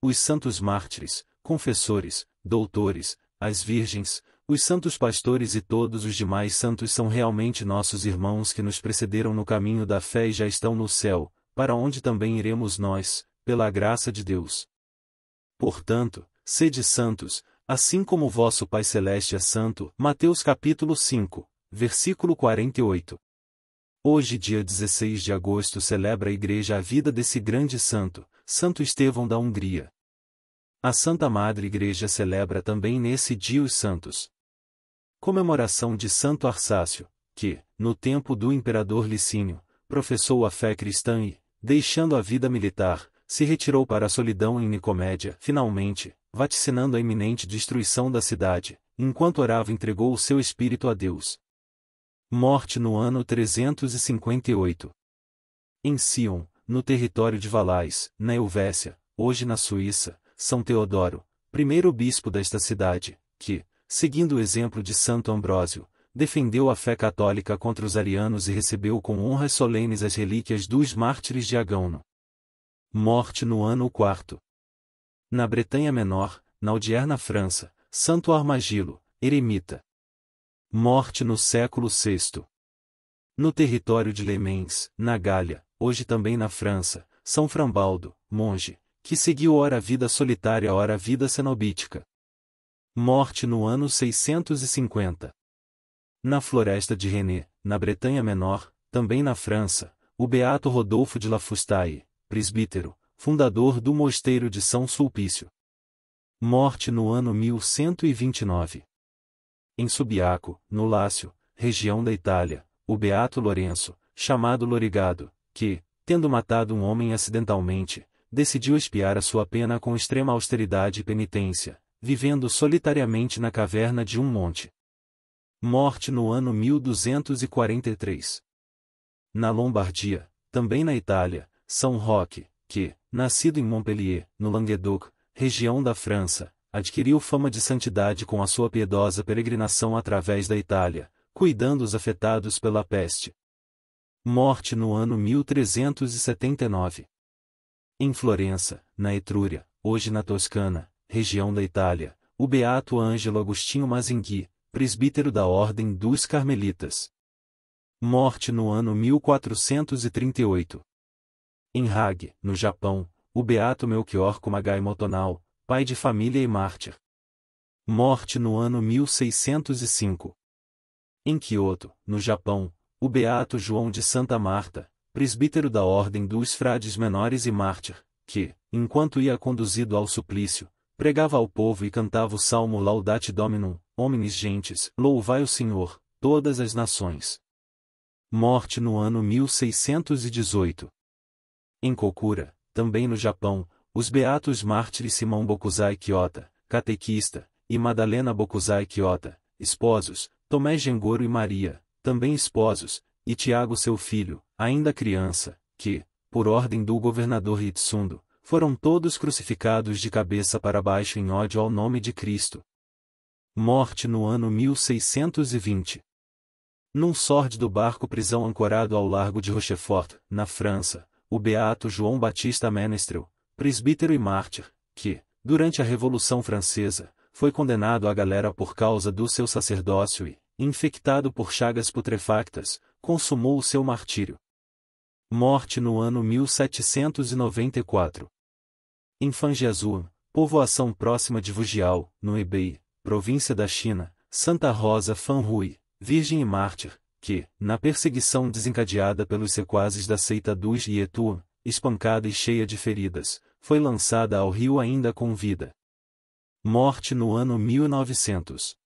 os santos mártires, confessores, doutores, as virgens, os santos pastores e todos os demais santos são realmente nossos irmãos que nos precederam no caminho da fé e já estão no céu, para onde também iremos nós, pela graça de Deus. Portanto, sede santos, assim como vosso Pai Celeste é santo. Mateus capítulo 5, versículo 48. Hoje, dia 16 de agosto, celebra a igreja a vida desse grande santo, Santo Estevão da Hungria. A Santa Madre Igreja celebra também nesse dia os santos. Comemoração de Santo Arsácio, que, no tempo do imperador Licínio, professou a fé cristã e, deixando a vida militar, se retirou para a solidão em Nicomédia, finalmente, vaticinando a iminente destruição da cidade, enquanto orava entregou o seu espírito a Deus. Morte no ano 358. Em Sion, no território de Valais, na Helvécia, hoje na Suíça, São Teodoro, primeiro bispo desta cidade, que, seguindo o exemplo de Santo Ambrósio, defendeu a fé católica contra os arianos e recebeu com honras solenes as relíquias dos mártires de Agauno. Morte no ano quarto. Na Bretanha Menor, na odierna França, Santo Armagilo, eremita. Morte no século VI. No território de Lemens, na Gália, hoje também na França, São Frambaldo, monge, que seguiu ora a vida solitária ora a vida cenobítica. Morte no ano 650. Na floresta de René, na Bretanha Menor, também na França, o beato Rodolfo de La Fustaye, presbítero, fundador do mosteiro de São Sulpício. Morte no ano 1129. Em Subiaco, no Lácio, região da Itália, o beato Lourenço, chamado Lorigado, que, tendo matado um homem acidentalmente, decidiu espiar a sua pena com extrema austeridade e penitência, vivendo solitariamente na caverna de um monte. Morte no ano 1243. Na Lombardia, também na Itália, São Roque, que, nascido em Montpellier, no Languedoc, região da França, adquiriu fama de santidade com a sua piedosa peregrinação através da Itália, cuidando os afetados pela peste, Morte no ano 1379. Em Florença, na Etrúria, hoje na Toscana, região da Itália, o beato Ângelo Agostinho Mazinghi, presbítero da Ordem dos Carmelitas. Morte no ano 1438. Em Hague, no Japão, o beato Melchior Kumagai Motonal, pai de família e mártir. Morte no ano 1605. Em Kyoto, no Japão, o beato João de Santa Marta, presbítero da Ordem dos Frades Menores e mártir, que, enquanto ia conduzido ao suplício, pregava ao povo e cantava o salmo Laudate Dominum, homens gentes, louvai o Senhor, todas as nações. Morte no ano 1618. Em Kokura, também no Japão, os beatos mártires Simão Bokuzai Kiota, catequista, e Madalena Bokuzai Kiota, esposos, Tomé Gengoro e Maria, também esposos, e Tiago seu filho, ainda criança, que, por ordem do governador Hitsundo, foram todos crucificados de cabeça para baixo em ódio ao nome de Cristo. Morte no ano 1620. Num sórdido barco prisão ancorado ao largo de Rochefort, na França, o beato João Batista Menestrel, presbítero e mártir, que, durante a Revolução Francesa, foi condenado à galera por causa do seu sacerdócio e, infectado por chagas putrefactas, consumou o seu martírio. Morte no ano 1794. Em povoação próxima de Vujiao, no Hebei, província da China, Santa Rosa Fanhui, virgem e mártir, que, na perseguição desencadeada pelos sequazes da seita dos Yetua, espancada e cheia de feridas, foi lançada ao rio ainda com vida. Morte no ano 1900.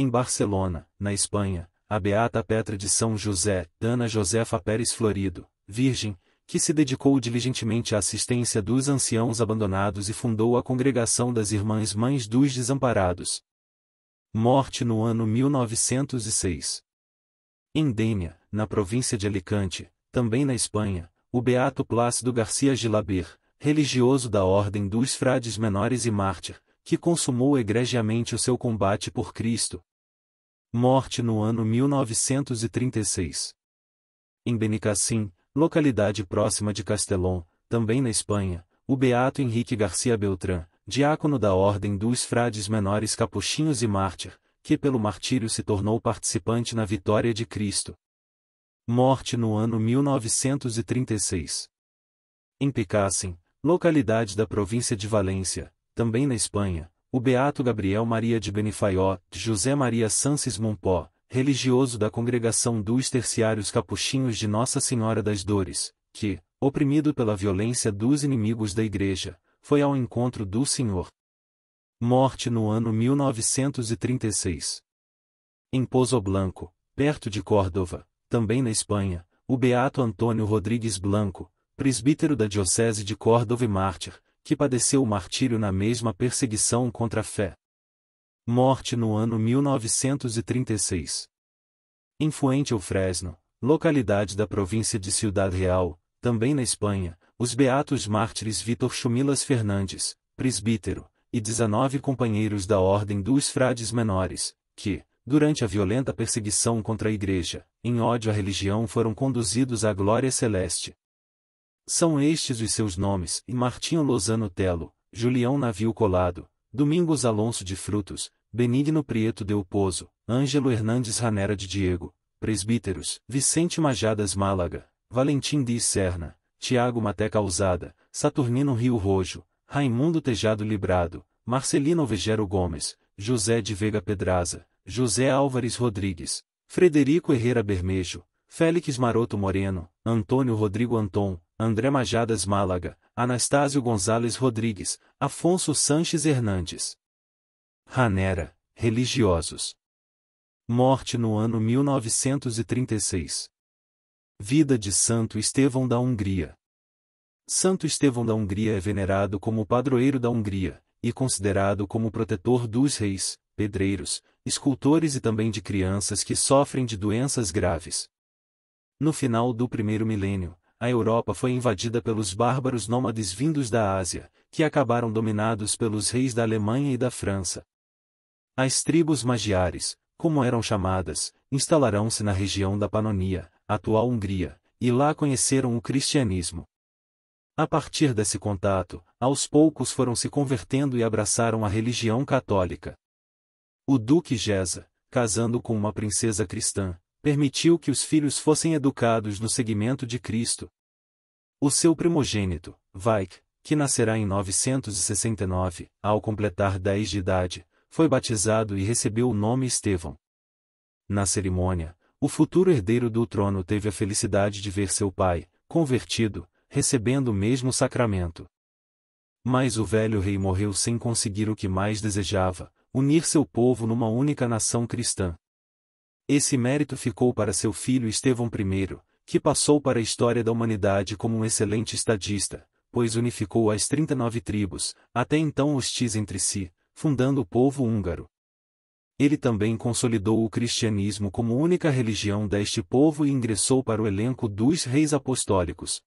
Em Barcelona, na Espanha, a beata Petra de São José, Ana Josefa Pérez Florido, virgem, que se dedicou diligentemente à assistência dos anciãos abandonados e fundou a Congregação das Irmãs Mães dos Desamparados. Morte no ano 1906. Em Dênia, na província de Alicante, também na Espanha, o beato Plácido Garcia Gilaber, religioso da Ordem dos Frades Menores e Mártir, que consumou egregiamente o seu combate por Cristo, morte no ano 1936. Em Benicassim, localidade próxima de Castelon, também na Espanha, o beato Henrique Garcia Beltrán, diácono da Ordem dos Frades Menores Capuchinhos e mártir, que pelo martírio se tornou participante na vitória de Cristo. Morte no ano 1936. Em Picassim, localidade da província de Valência, também na Espanha, o Beato Gabriel Maria de Benifaió, José Maria Sances Mompó, religioso da Congregação dos Terciários Capuchinhos de Nossa Senhora das Dores, que, oprimido pela violência dos inimigos da Igreja, foi ao encontro do Senhor. Morte no ano 1936. Em Pozo Blanco, perto de Córdoba, também na Espanha, o Beato Antônio Rodrigues Blanco, presbítero da Diocese de Córdoba e mártir, que padeceu o martírio na mesma perseguição contra a fé. Morte no ano 1936. Em Fuente Fresno, localidade da província de Ciudad Real, também na Espanha, os beatos mártires Vitor Chumilas Fernandes, presbítero, e 19 companheiros da Ordem dos Frades Menores, que, durante a violenta perseguição contra a Igreja, em ódio à religião foram conduzidos à glória celeste. São estes os seus nomes, e Martinho Lozano Telo, Julião Navio Colado, Domingos Alonso de Frutos, Benigno Prieto Delpozo, Ângelo Hernandes Ranera de Diego, Presbíteros, Vicente Majadas Málaga, Valentim Dias Serna, Tiago Mateca Usada, Saturnino Rio Rojo, Raimundo Tejado Librado, Marcelino Vegero Gomes, José de Vega Pedraza, José Álvares Rodrigues, Frederico Herrera Bermejo, Félix Maroto Moreno, Antônio Rodrigo Anton, André Majadas Málaga, Anastásio Gonzalez Rodrigues, Afonso Sanches Hernandes. Ranera, religiosos. Morte no ano 1936. Vida de Santo Estevão da Hungria. Santo Estevão da Hungria é venerado como padroeiro da Hungria, e considerado como protetor dos reis, pedreiros, escultores e também de crianças que sofrem de doenças graves. No final do primeiro milênio, a Europa foi invadida pelos bárbaros nômades vindos da Ásia, que acabaram dominados pelos reis da Alemanha e da França. As tribos magiares, como eram chamadas, instalarão-se na região da Panonia, atual Hungria, e lá conheceram o cristianismo. A partir desse contato, aos poucos foram se convertendo e abraçaram a religião católica. O duque Gesa, casando com uma princesa cristã, permitiu que os filhos fossem educados no seguimento de Cristo. O seu primogênito, Vaik, que nascerá em 969, ao completar 10 de idade, foi batizado e recebeu o nome Estevão. Na cerimônia, o futuro herdeiro do trono teve a felicidade de ver seu pai, convertido, recebendo o mesmo sacramento. Mas o velho rei morreu sem conseguir o que mais desejava: unir seu povo numa única nação cristã. Esse mérito ficou para seu filho Estevão I, que passou para a história da humanidade como um excelente estadista, pois unificou as 39 tribos, até então hostis entre si, fundando o povo húngaro. Ele também consolidou o cristianismo como única religião deste povo e ingressou para o elenco dos reis apostólicos.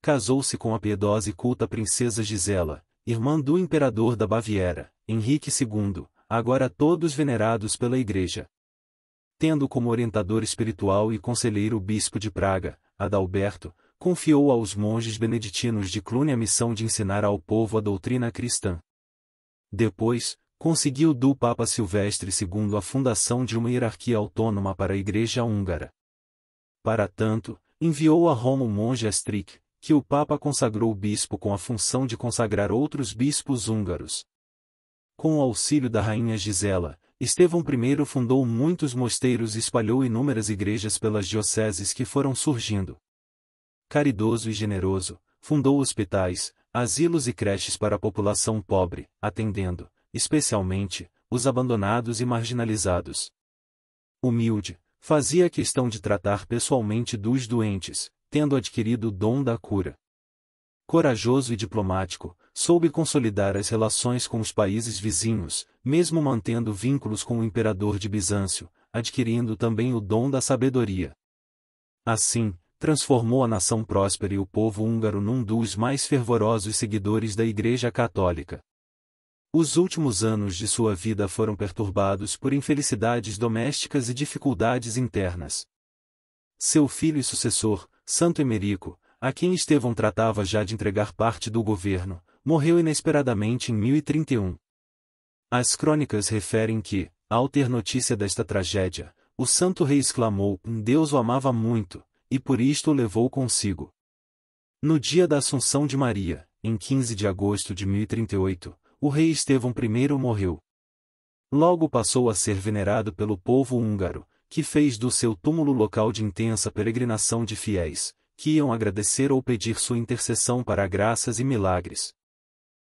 Casou-se com a piedosa e culta princesa Gisela, irmã do imperador da Baviera, Henrique II, agora todos venerados pela Igreja tendo como orientador espiritual e conselheiro o bispo de Praga, Adalberto, confiou aos monges beneditinos de Cluny a missão de ensinar ao povo a doutrina cristã. Depois, conseguiu do Papa Silvestre II a fundação de uma hierarquia autônoma para a Igreja húngara. Para tanto, enviou a Roma o monge Astrik, que o Papa consagrou o bispo com a função de consagrar outros bispos húngaros. Com o auxílio da rainha Gisela, Estevão I fundou muitos mosteiros e espalhou inúmeras igrejas pelas dioceses que foram surgindo. Caridoso e generoso, fundou hospitais, asilos e creches para a população pobre, atendendo, especialmente, os abandonados e marginalizados. Humilde, fazia questão de tratar pessoalmente dos doentes, tendo adquirido o dom da cura corajoso e diplomático, soube consolidar as relações com os países vizinhos, mesmo mantendo vínculos com o imperador de Bizâncio, adquirindo também o dom da sabedoria. Assim, transformou a nação próspera e o povo húngaro num dos mais fervorosos seguidores da Igreja Católica. Os últimos anos de sua vida foram perturbados por infelicidades domésticas e dificuldades internas. Seu filho e sucessor, Santo Emerico, a quem Estevão tratava já de entregar parte do governo, morreu inesperadamente em 1031. As crônicas referem que, ao ter notícia desta tragédia, o santo rei exclamou: Deus o amava muito, e por isto o levou consigo. No dia da Assunção de Maria, em 15 de agosto de 1038, o rei Estevão I morreu. Logo passou a ser venerado pelo povo húngaro, que fez do seu túmulo local de intensa peregrinação de fiéis, que iam agradecer ou pedir sua intercessão para graças e milagres.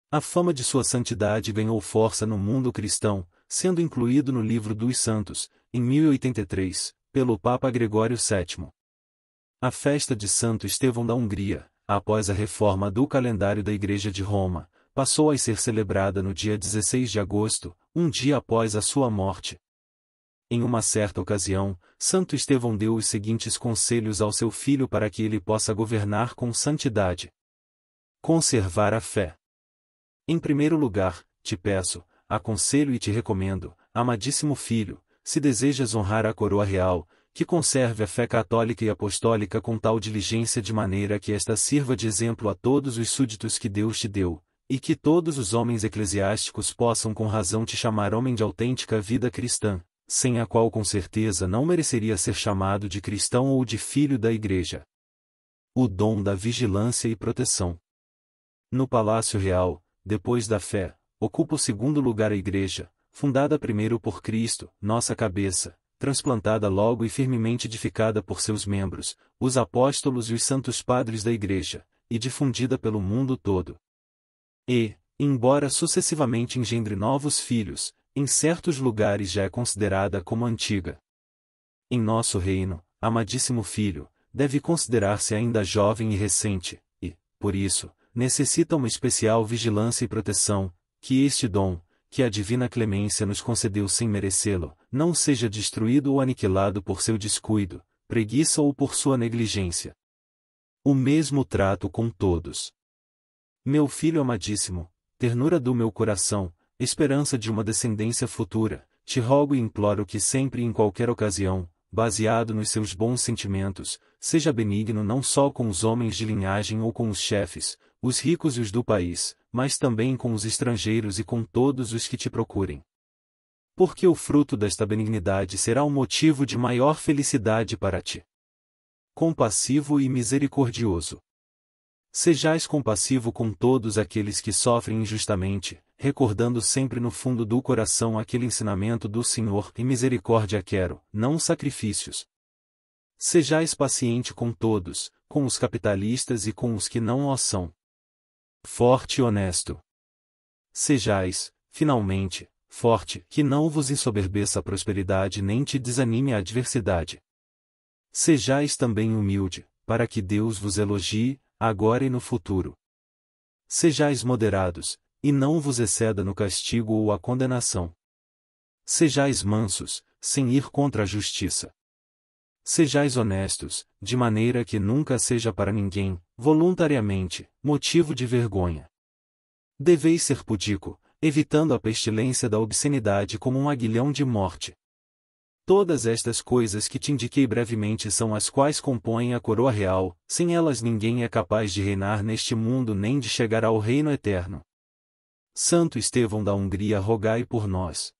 A fama de sua santidade ganhou força no mundo cristão, sendo incluído no Livro dos Santos, em 1083, pelo Papa Gregório VII. A festa de Santo Estevão da Hungria, após a reforma do calendário da Igreja de Roma, passou a ser celebrada no dia 16 de agosto, um dia após a sua morte. Em uma certa ocasião, Santo Estevão deu os seguintes conselhos ao seu filho para que ele possa governar com santidade: Conservar a fé. Em primeiro lugar, te peço, aconselho e te recomendo, amadíssimo filho, se desejas honrar a coroa real, que conserve a fé católica e apostólica com tal diligência de maneira que esta sirva de exemplo a todos os súditos que Deus te deu, e que todos os homens eclesiásticos possam com razão te chamar homem de autêntica vida cristã sem a qual com certeza não mereceria ser chamado de cristão ou de filho da Igreja. O dom da vigilância e proteção. No Palácio Real, depois da fé, ocupa o segundo lugar a Igreja, fundada primeiro por Cristo, nossa cabeça, transplantada logo e firmemente edificada por seus membros, os apóstolos e os santos padres da Igreja, e difundida pelo mundo todo. E, embora sucessivamente engendre novos filhos, em certos lugares já é considerada como antiga. Em nosso reino, amadíssimo filho, deve considerar-se ainda jovem e recente, e, por isso, necessita uma especial vigilância e proteção, que este dom, que a divina clemência nos concedeu sem merecê-lo, não seja destruído ou aniquilado por seu descuido, preguiça ou por sua negligência. O mesmo trato com todos. Meu filho amadíssimo, ternura do meu coração, esperança de uma descendência futura, te rogo e imploro que sempre e em qualquer ocasião, baseado nos seus bons sentimentos, seja benigno não só com os homens de linhagem ou com os chefes, os ricos e os do país, mas também com os estrangeiros e com todos os que te procurem. Porque o fruto desta benignidade será um motivo de maior felicidade para ti. Compassivo e misericordioso. Sejais compassivo com todos aqueles que sofrem injustamente, recordando sempre no fundo do coração aquele ensinamento do Senhor e misericórdia quero, não sacrifícios. Sejais paciente com todos, com os capitalistas e com os que não o são. Forte e honesto. Sejais, finalmente, forte, que não vos ensoberbeça a prosperidade nem te desanime a adversidade. Sejais também humilde, para que Deus vos elogie, agora e no futuro. Sejais moderados, e não vos exceda no castigo ou a condenação. Sejais mansos, sem ir contra a justiça. Sejais honestos, de maneira que nunca seja para ninguém, voluntariamente, motivo de vergonha. Deveis ser pudico, evitando a pestilência da obscenidade como um aguilhão de morte. Todas estas coisas que te indiquei brevemente são as quais compõem a coroa real, sem elas ninguém é capaz de reinar neste mundo nem de chegar ao reino eterno. Santo Estevão da Hungria rogai por nós.